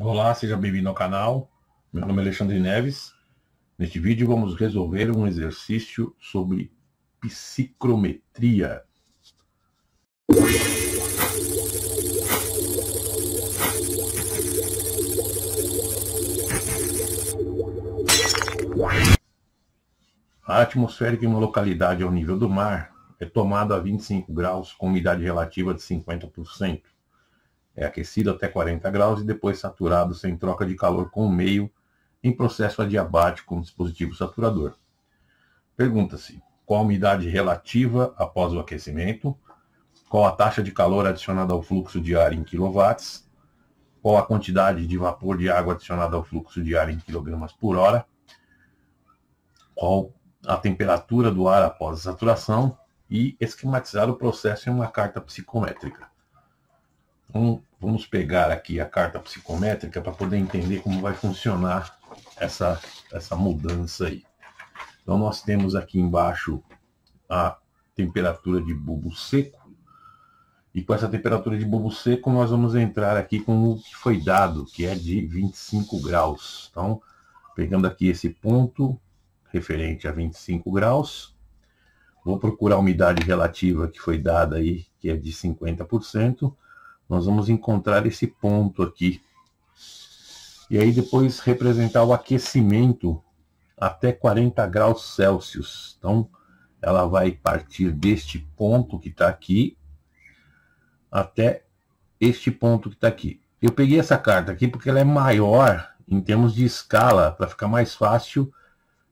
Olá, seja bem-vindo ao canal. Meu nome é Alexandre Neves. Neste vídeo vamos resolver um exercício sobre psicrometria. A atmosfera em uma localidade ao nível do mar é tomada a 25 graus com umidade relativa de 50%. É aquecido até 40 graus e depois saturado sem troca de calor com o meio em processo adiabático com um dispositivo saturador. Pergunta-se qual a umidade relativa após o aquecimento, qual a taxa de calor adicionada ao fluxo de ar em quilowatts, qual a quantidade de vapor de água adicionada ao fluxo de ar em quilogramas por hora, qual a temperatura do ar após a saturação e esquematizar o processo em uma carta psicométrica vamos pegar aqui a carta psicométrica para poder entender como vai funcionar essa, essa mudança aí. Então, nós temos aqui embaixo a temperatura de bulbo seco. E com essa temperatura de bulbo seco, nós vamos entrar aqui com o que foi dado, que é de 25 graus. Então, pegando aqui esse ponto referente a 25 graus, vou procurar a umidade relativa que foi dada aí, que é de 50%, nós vamos encontrar esse ponto aqui. E aí depois representar o aquecimento até 40 graus Celsius. Então, ela vai partir deste ponto que está aqui até este ponto que está aqui. Eu peguei essa carta aqui porque ela é maior em termos de escala, para ficar mais fácil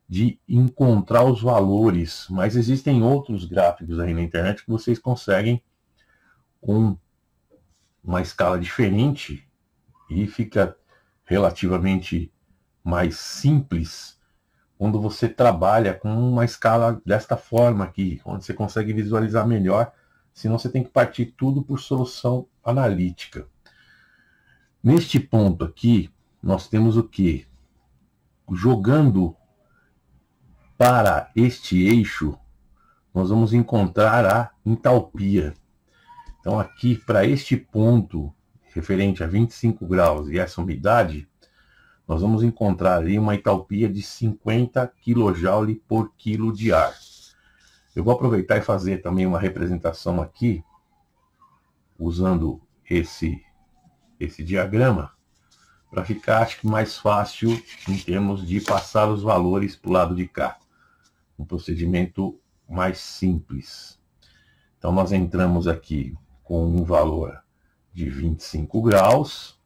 de encontrar os valores. Mas existem outros gráficos aí na internet que vocês conseguem com uma escala diferente e fica relativamente mais simples quando você trabalha com uma escala desta forma aqui, onde você consegue visualizar melhor, senão você tem que partir tudo por solução analítica. Neste ponto aqui, nós temos o que? Jogando para este eixo, nós vamos encontrar a entalpia. Então, aqui, para este ponto, referente a 25 graus e essa umidade, nós vamos encontrar ali uma entalpia de 50 kJ por quilo de ar. Eu vou aproveitar e fazer também uma representação aqui, usando esse, esse diagrama, para ficar, acho que, mais fácil em termos de passar os valores para o lado de cá. Um procedimento mais simples. Então, nós entramos aqui com um valor de 25 graus.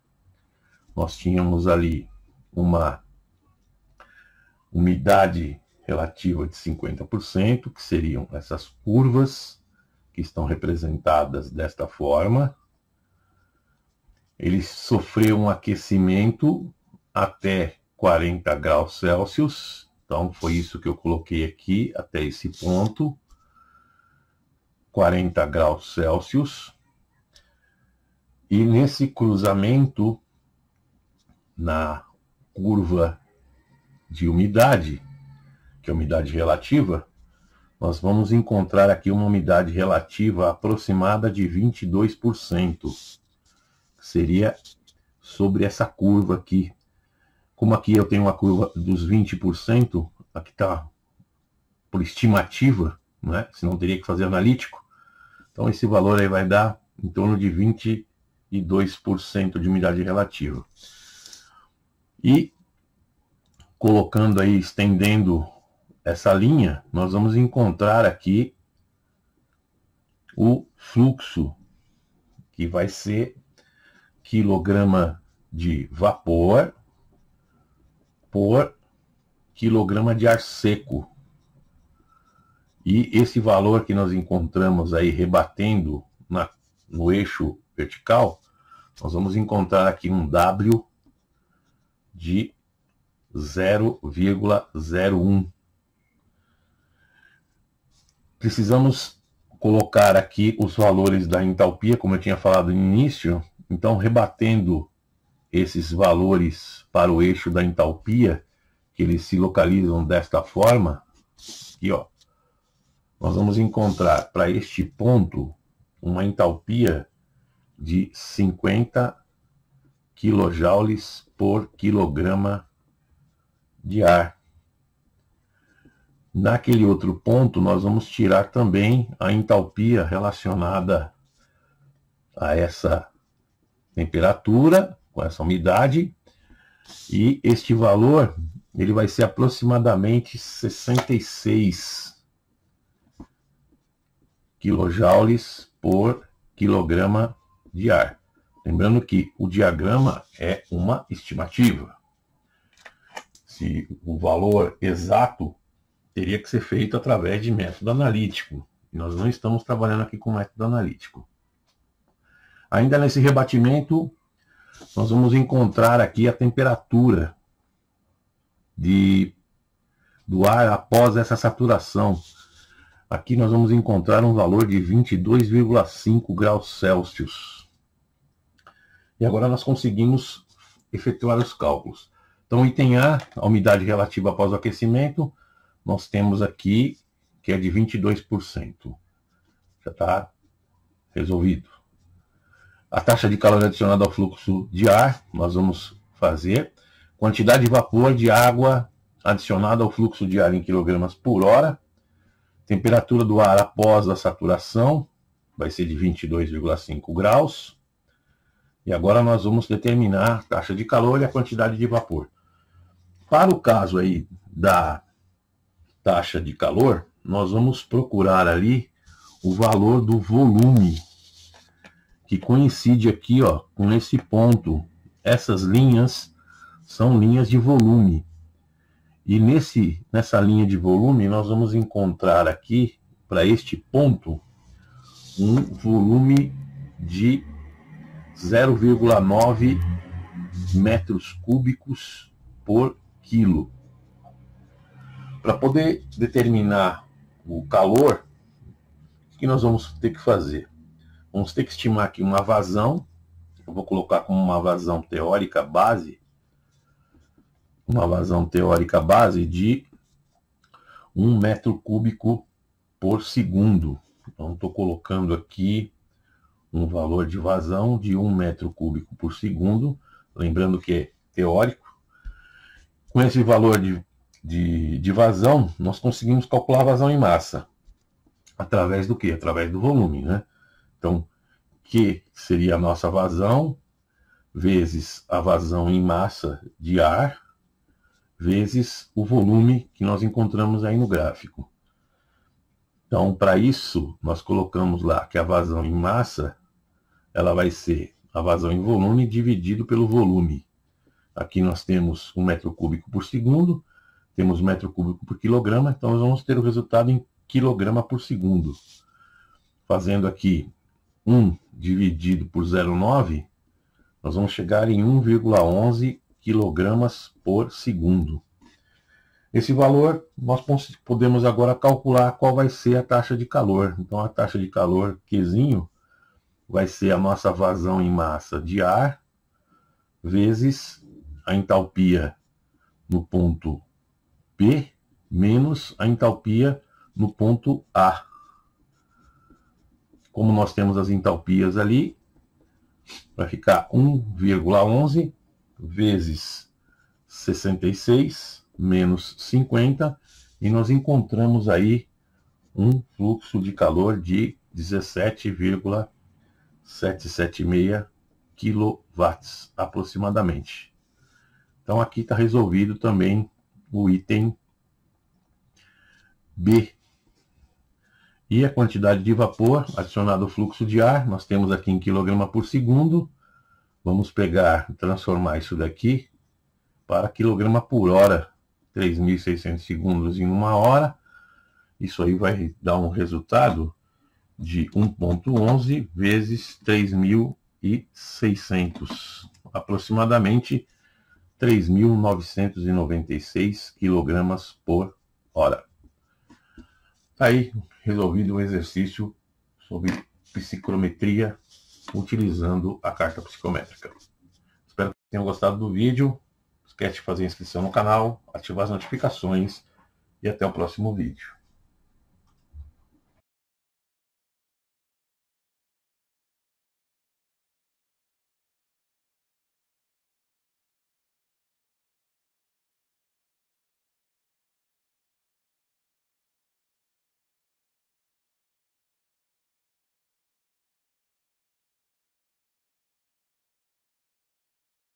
Nós tínhamos ali uma umidade relativa de 50%, que seriam essas curvas que estão representadas desta forma. Ele sofreu um aquecimento até 40 graus Celsius, então foi isso que eu coloquei aqui até esse ponto. 40 graus Celsius. E nesse cruzamento, na curva de umidade, que é a umidade relativa, nós vamos encontrar aqui uma umidade relativa aproximada de 22%, que seria sobre essa curva aqui. Como aqui eu tenho uma curva dos 20%, aqui está por estimativa, né? senão teria que fazer analítico. Então esse valor aí vai dar em torno de 20%. 2% de umidade relativa. E colocando aí, estendendo essa linha, nós vamos encontrar aqui o fluxo, que vai ser quilograma de vapor por quilograma de ar seco. E esse valor que nós encontramos aí rebatendo na, no eixo vertical nós vamos encontrar aqui um W de 0,01. Precisamos colocar aqui os valores da entalpia, como eu tinha falado no início, então rebatendo esses valores para o eixo da entalpia, que eles se localizam desta forma, aqui ó, nós vamos encontrar para este ponto uma entalpia de 50 kJ por quilograma de ar. Naquele outro ponto, nós vamos tirar também a entalpia relacionada a essa temperatura, com essa umidade, e este valor ele vai ser aproximadamente 66 kJ por quilograma de ar. Lembrando que o diagrama é uma estimativa. Se o valor exato teria que ser feito através de método analítico. nós não estamos trabalhando aqui com método analítico. Ainda nesse rebatimento, nós vamos encontrar aqui a temperatura de, do ar após essa saturação. Aqui nós vamos encontrar um valor de 22,5 graus Celsius. E agora nós conseguimos efetuar os cálculos. Então, item A, a umidade relativa após o aquecimento, nós temos aqui que é de 22%. Já está resolvido. A taxa de calor adicionada ao fluxo de ar, nós vamos fazer. Quantidade de vapor de água adicionada ao fluxo de ar em quilogramas por hora. Temperatura do ar após a saturação, vai ser de 22,5 graus. E agora nós vamos determinar a taxa de calor e a quantidade de vapor. Para o caso aí da taxa de calor, nós vamos procurar ali o valor do volume, que coincide aqui ó, com esse ponto. Essas linhas são linhas de volume. E nesse, nessa linha de volume, nós vamos encontrar aqui, para este ponto, um volume de 0,9 metros cúbicos por quilo. Para poder determinar o calor, o que nós vamos ter que fazer? Vamos ter que estimar aqui uma vazão, eu vou colocar como uma vazão teórica base, uma vazão teórica base de 1 metro cúbico por segundo. Então, estou colocando aqui um valor de vazão de 1 metro cúbico por segundo, lembrando que é teórico. Com esse valor de, de, de vazão, nós conseguimos calcular a vazão em massa. Através do que? Através do volume, né? Então, Q seria a nossa vazão, vezes a vazão em massa de ar, vezes o volume que nós encontramos aí no gráfico. Então, para isso, nós colocamos lá que a vazão em massa ela vai ser a vazão em volume dividido pelo volume. Aqui nós temos um metro cúbico por segundo, temos metro cúbico por quilograma, então nós vamos ter o resultado em quilograma por segundo. Fazendo aqui 1 dividido por 0,9, nós vamos chegar em 1,11 quilogramas por segundo. Esse valor nós podemos agora calcular qual vai ser a taxa de calor. Então a taxa de calor Qzinho vai ser a nossa vazão em massa de ar vezes a entalpia no ponto P menos a entalpia no ponto A. Como nós temos as entalpias ali, vai ficar 1,11 vezes 66 menos 50 e nós encontramos aí um fluxo de calor de 17,5 776 quilowatts aproximadamente. Então aqui está resolvido também o item B. E a quantidade de vapor adicionado ao fluxo de ar, nós temos aqui em quilograma por segundo. Vamos pegar, transformar isso daqui para quilograma por hora, 3.600 segundos em uma hora. Isso aí vai dar um resultado de 1.11 vezes 3.600, aproximadamente 3.996 kg por hora. Tá aí resolvido o exercício sobre psicrometria utilizando a carta psicométrica. Espero que tenham gostado do vídeo. Esquece de fazer inscrição no canal, ativar as notificações e até o próximo vídeo.